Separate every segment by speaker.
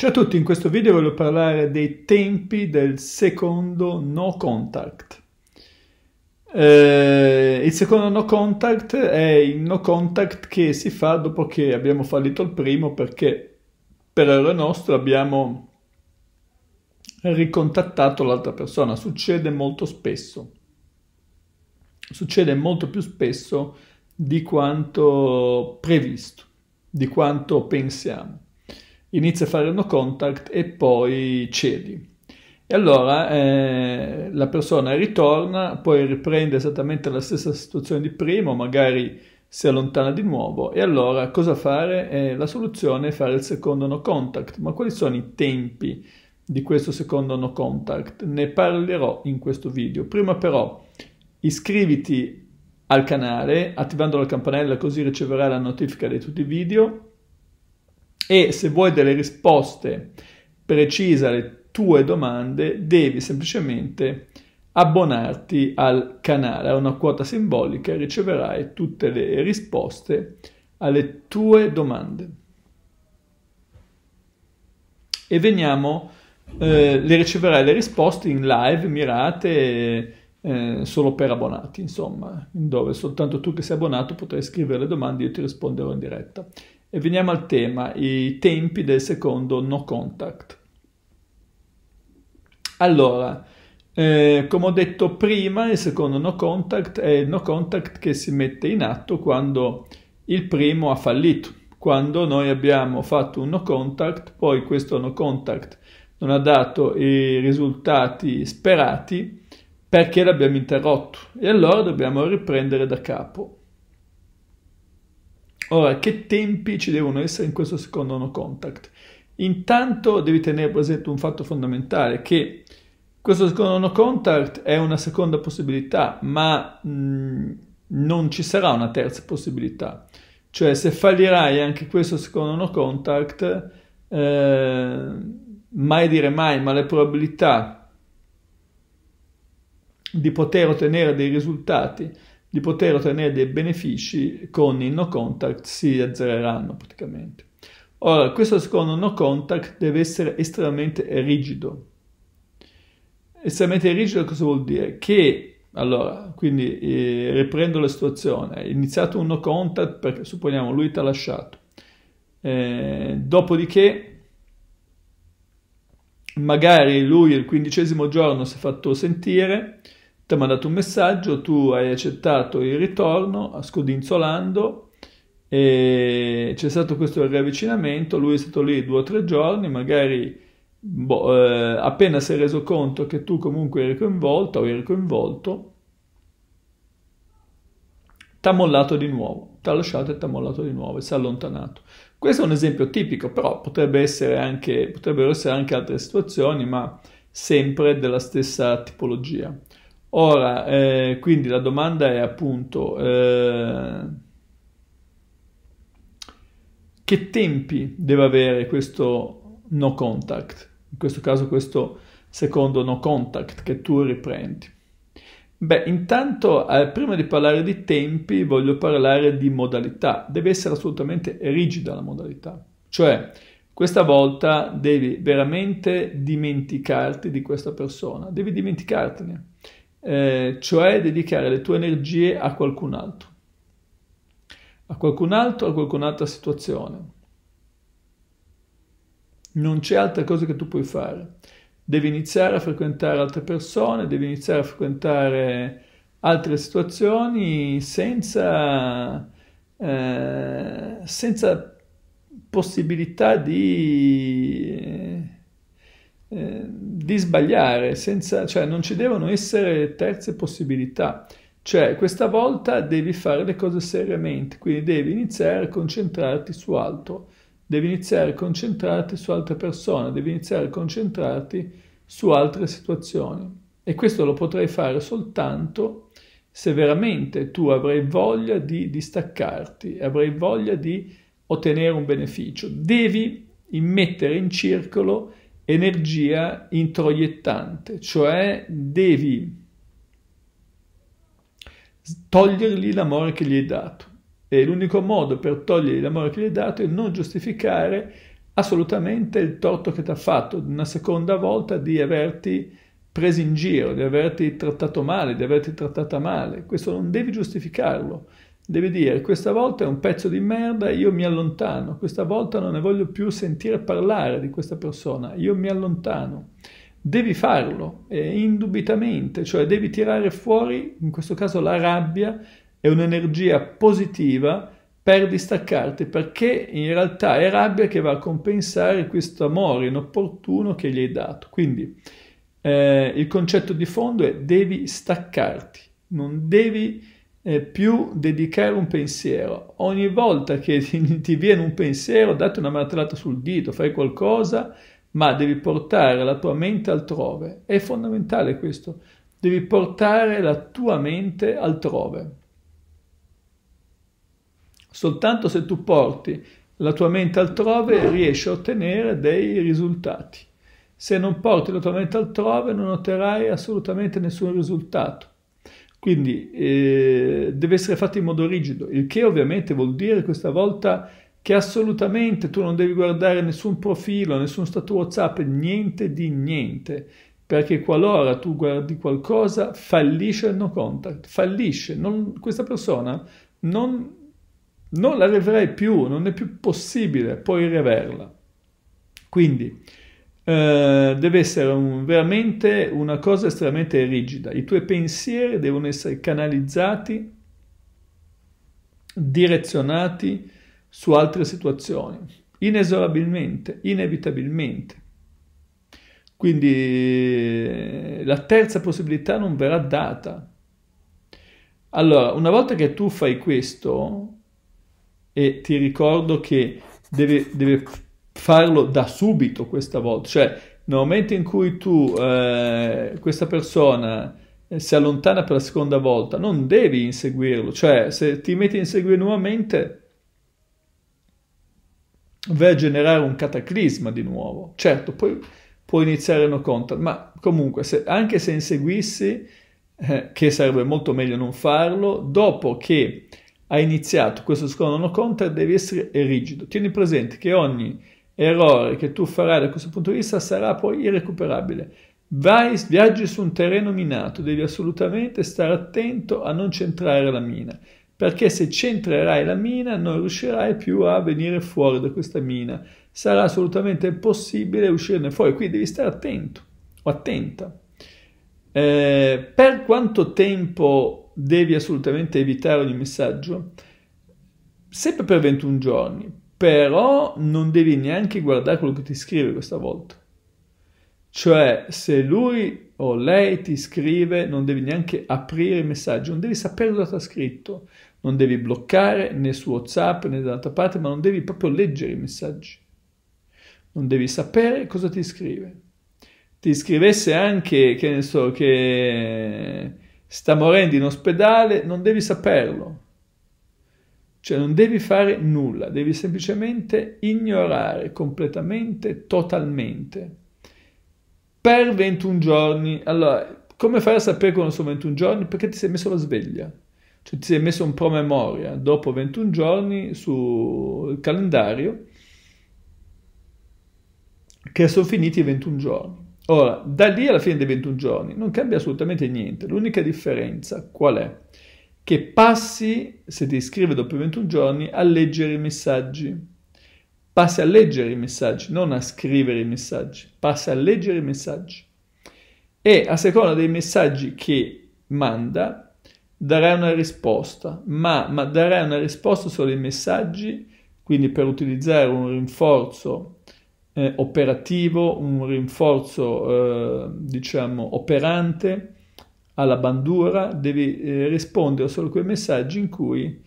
Speaker 1: Ciao a tutti, in questo video voglio parlare dei tempi del secondo no contact. Eh, il secondo no contact è il no contact che si fa dopo che abbiamo fallito il primo perché per errore nostro abbiamo ricontattato l'altra persona. Succede molto spesso. Succede molto più spesso di quanto previsto, di quanto pensiamo inizi a fare no contact e poi cedi. E allora eh, la persona ritorna, poi riprende esattamente la stessa situazione di prima, magari si allontana di nuovo e allora cosa fare? Eh, la soluzione è fare il secondo no contact, ma quali sono i tempi di questo secondo no contact? Ne parlerò in questo video. Prima però iscriviti al canale attivando la campanella così riceverai la notifica di tutti i video e se vuoi delle risposte precise alle tue domande devi semplicemente abbonarti al canale, a una quota simbolica e riceverai tutte le risposte alle tue domande. E veniamo, eh, le riceverai le risposte in live mirate eh, solo per abbonati, insomma, dove soltanto tu che sei abbonato potrai scrivere le domande e io ti risponderò in diretta. E veniamo al tema, i tempi del secondo no contact. Allora, eh, come ho detto prima, il secondo no contact è il no contact che si mette in atto quando il primo ha fallito. Quando noi abbiamo fatto un no contact, poi questo no contact non ha dato i risultati sperati perché l'abbiamo interrotto e allora dobbiamo riprendere da capo. Ora, che tempi ci devono essere in questo secondo no contact? Intanto devi tenere presente un fatto fondamentale, che questo secondo no contact è una seconda possibilità, ma mh, mm, non ci sarà una terza possibilità. Cioè, se fallirai anche questo secondo no contact, eh, mai dire mai, ma le probabilità di poter ottenere dei risultati di poter ottenere dei benefici con il no contact si azzereranno praticamente. Ora, questo secondo no contact deve essere estremamente rigido. Estremamente rigido cosa vuol dire? Che, allora, quindi eh, riprendo la situazione, è iniziato un no contact perché supponiamo lui ti ha lasciato, eh, dopodiché magari lui il quindicesimo giorno si è fatto sentire, ti ha mandato un messaggio, tu hai accettato il ritorno scodinzolando e c'è stato questo riavvicinamento, lui è stato lì due o tre giorni, magari boh, eh, appena si è reso conto che tu comunque eri coinvolto o eri coinvolto, ti ha mollato di nuovo, ti ha lasciato e ti ha mollato di nuovo e si è allontanato. Questo è un esempio tipico, però potrebbe essere anche, potrebbero essere anche altre situazioni, ma sempre della stessa tipologia. Ora, eh, quindi la domanda è appunto eh, che tempi deve avere questo no contact, in questo caso questo secondo no contact che tu riprendi. Beh, intanto eh, prima di parlare di tempi voglio parlare di modalità. Deve essere assolutamente rigida la modalità. Cioè, questa volta devi veramente dimenticarti di questa persona, devi dimenticartene eh, cioè dedicare le tue energie a qualcun altro, a qualcun altro, a qualcun'altra situazione. Non c'è altra cosa che tu puoi fare. Devi iniziare a frequentare altre persone, devi iniziare a frequentare altre situazioni senza, eh, senza possibilità di... Eh, di sbagliare, senza, cioè non ci devono essere terze possibilità. Cioè, questa volta devi fare le cose seriamente, quindi devi iniziare a concentrarti su altro, devi iniziare a concentrarti su altre persone, devi iniziare a concentrarti su altre situazioni. E questo lo potrai fare soltanto se veramente tu avrai voglia di distaccarti, avrai voglia di ottenere un beneficio. Devi immettere in circolo energia introiettante, cioè devi togliergli l'amore che gli hai dato. E l'unico modo per togliergli l'amore che gli hai dato è non giustificare assolutamente il torto che ti ha fatto una seconda volta di averti preso in giro, di averti trattato male, di averti trattata male. Questo non devi giustificarlo. Devi dire, questa volta è un pezzo di merda, io mi allontano, questa volta non ne voglio più sentire parlare di questa persona, io mi allontano. Devi farlo, eh, indubitamente, cioè devi tirare fuori, in questo caso la rabbia, è un'energia positiva per distaccarti, perché in realtà è rabbia che va a compensare questo amore inopportuno che gli hai dato. Quindi eh, il concetto di fondo è devi staccarti, non devi eh, più dedicare un pensiero. Ogni volta che ti, ti viene un pensiero, date una martellata sul dito, fai qualcosa, ma devi portare la tua mente altrove. È fondamentale questo. Devi portare la tua mente altrove. Soltanto se tu porti la tua mente altrove riesci a ottenere dei risultati. Se non porti la tua mente altrove non otterrai assolutamente nessun risultato. Quindi eh, deve essere fatto in modo rigido, il che ovviamente vuol dire questa volta che assolutamente tu non devi guardare nessun profilo, nessun stato WhatsApp, niente di niente, perché qualora tu guardi qualcosa fallisce il no contact, fallisce, non, questa persona non, non la riverai più, non è più possibile poi riverla. Quindi eh, deve essere un, veramente una cosa estremamente rigida. I tuoi pensieri devono essere canalizzati, direzionati su altre situazioni, inesorabilmente, inevitabilmente. Quindi eh, la terza possibilità non verrà data. Allora, una volta che tu fai questo, e ti ricordo che deve, deve farlo da subito questa volta, cioè nel momento in cui tu, eh, questa persona eh, si allontana per la seconda volta, non devi inseguirlo, cioè se ti metti a inseguire nuovamente vai a generare un cataclisma di nuovo. Certo, poi può iniziare uno contact, ma comunque se, anche se inseguissi, eh, che sarebbe molto meglio non farlo, dopo che hai iniziato questo secondo no contact devi essere rigido. Tieni presente che ogni errore che tu farai da questo punto di vista sarà poi irrecuperabile. Vai, viaggi su un terreno minato, devi assolutamente stare attento a non centrare la mina, perché se centrerai la mina non riuscirai più a venire fuori da questa mina, sarà assolutamente impossibile uscirne fuori, quindi devi stare attento o attenta. Eh, per quanto tempo devi assolutamente evitare ogni messaggio? Sempre per 21 giorni, però non devi neanche guardare quello che ti scrive questa volta. Cioè, se lui o lei ti scrive, non devi neanche aprire il messaggio, non devi sapere cosa ha scritto, non devi bloccare né su WhatsApp né dall'altra parte, ma non devi proprio leggere i messaggi. Non devi sapere cosa ti scrive. Ti scrivesse anche, che ne so, che sta morendo in ospedale, non devi saperlo cioè non devi fare nulla, devi semplicemente ignorare completamente, totalmente. Per 21 giorni, allora, come fai a sapere che non sono 21 giorni? Perché ti sei messo la sveglia, cioè ti sei messo un promemoria dopo 21 giorni sul calendario che sono finiti i 21 giorni. Ora, da lì alla fine dei 21 giorni non cambia assolutamente niente, l'unica differenza qual è? che passi, se ti iscrivi dopo 21 giorni, a leggere i messaggi. Passi a leggere i messaggi, non a scrivere i messaggi. Passi a leggere i messaggi. E a seconda dei messaggi che manda, darai una risposta, ma, ma darai una risposta solo ai messaggi, quindi per utilizzare un rinforzo eh, operativo, un rinforzo eh, diciamo operante alla bandura, devi eh, rispondere solo a quei messaggi in cui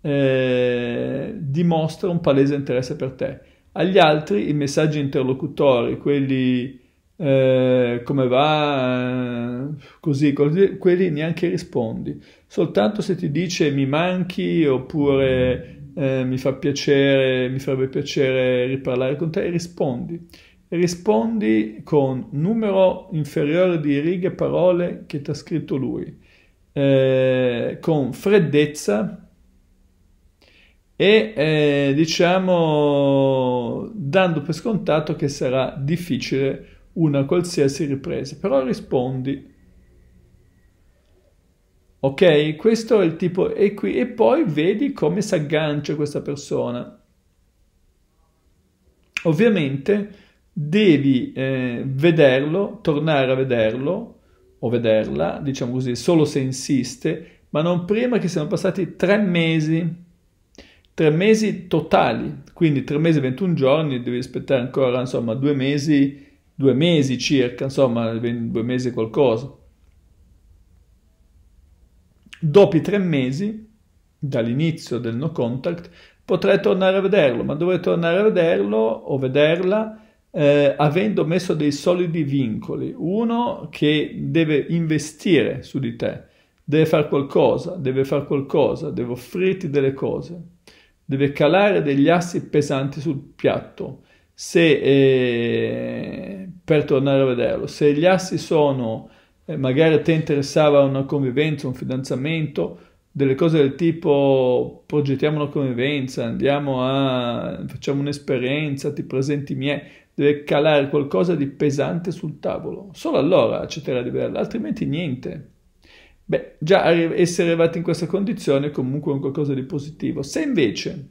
Speaker 1: eh, dimostra un palese interesse per te. Agli altri i messaggi interlocutori, quelli eh, come va, eh, così, così, quelli neanche rispondi. Soltanto se ti dice mi manchi oppure eh, mi fa piacere, mi farebbe piacere riparlare con te, rispondi rispondi con numero inferiore di righe parole che ti ha scritto lui, eh, con freddezza e eh, diciamo dando per scontato che sarà difficile una qualsiasi ripresa, però rispondi. Ok, questo è il tipo e qui e poi vedi come si aggancia questa persona. Ovviamente devi eh, vederlo, tornare a vederlo o vederla, diciamo così, solo se insiste, ma non prima che siano passati tre mesi, tre mesi totali, quindi tre mesi e 21 giorni, devi aspettare ancora, insomma, due mesi, due mesi circa, insomma, due mesi qualcosa. Dopo i tre mesi, dall'inizio del no contact, potrai tornare a vederlo, ma dovrai tornare a vederlo o vederla eh, avendo messo dei solidi vincoli. Uno che deve investire su di te, deve fare qualcosa, deve fare qualcosa, deve offrirti delle cose, deve calare degli assi pesanti sul piatto. Se, eh, per tornare a vederlo, se gli assi sono, eh, magari a te interessava una convivenza, un fidanzamento, delle cose del tipo progettiamo una convivenza, andiamo a, facciamo un'esperienza, ti presenti miei, deve calare qualcosa di pesante sul tavolo. Solo allora accetterà di berla, altrimenti niente. Beh, già essere arrivati in questa condizione è comunque un qualcosa di positivo. Se invece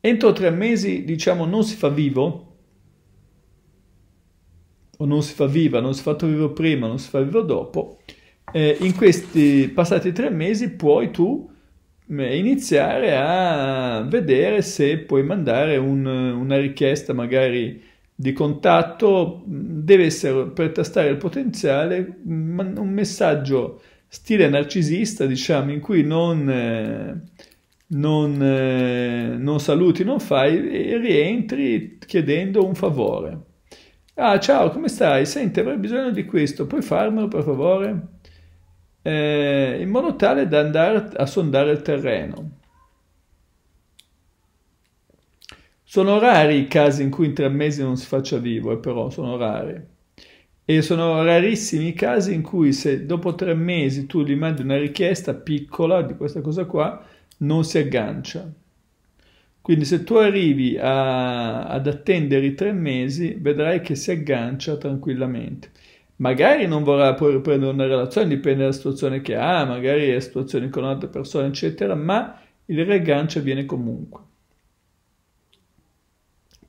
Speaker 1: entro tre mesi, diciamo, non si fa vivo, o non si fa viva, non si è fatto vivo prima, non si fa vivo dopo, eh, in questi passati tre mesi puoi tu iniziare a vedere se puoi mandare un, una richiesta magari di contatto, deve essere per tastare il potenziale un messaggio stile narcisista, diciamo, in cui non, non, non saluti, non fai e rientri chiedendo un favore. Ah, ciao, come stai? Senti, avrei bisogno di questo, puoi farmelo per favore? eh, in modo tale da andare a sondare il terreno. Sono rari i casi in cui in tre mesi non si faccia vivo, eh, però sono rari. E sono rarissimi i casi in cui se dopo tre mesi tu gli mandi una richiesta piccola di questa cosa qua, non si aggancia. Quindi se tu arrivi a, ad attendere i tre mesi, vedrai che si aggancia tranquillamente magari non vorrà poi riprendere una relazione, dipende dalla situazione che ha, magari è situazione con altre persone, eccetera, ma il raggancio avviene comunque.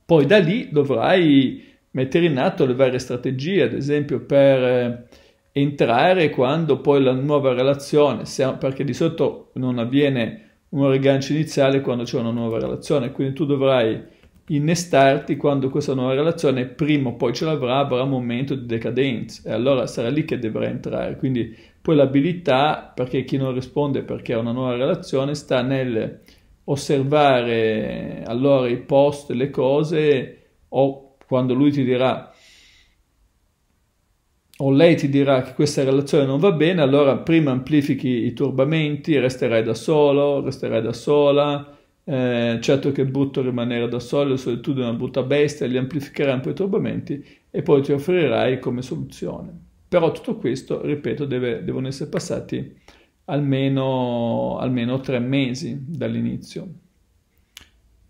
Speaker 1: Poi da lì dovrai mettere in atto le varie strategie, ad esempio per eh, entrare quando poi la nuova relazione, perché di sotto non avviene un raggancio iniziale quando c'è una nuova relazione, quindi tu dovrai innestarti quando questa nuova relazione prima o poi ce l'avrà, avrà un momento di decadenza e allora sarà lì che dovrà entrare. Quindi poi l'abilità, perché chi non risponde perché ha una nuova relazione, sta nel osservare allora i post, le cose o quando lui ti dirà o lei ti dirà che questa relazione non va bene, allora prima amplifichi i turbamenti, resterai da solo, resterai da sola, eh, certo che è brutto rimanere da solo, la solitudine è una brutta bestia, li amplificherai un po' i turbamenti e poi ti offrirai come soluzione. Però tutto questo, ripeto, deve, devono essere passati almeno, almeno tre mesi dall'inizio.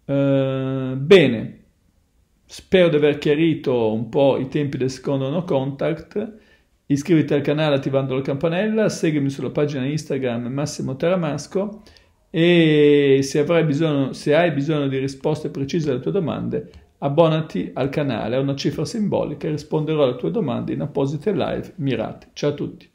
Speaker 1: Eh, bene, spero di aver chiarito un po' i tempi del secondo no contact. Iscriviti al canale attivando la campanella, seguimi sulla pagina Instagram Massimo Teramasco e se, bisogno, se hai bisogno di risposte precise alle tue domande, abbonati al canale a una cifra simbolica e risponderò alle tue domande in apposite live mirate. Ciao a tutti!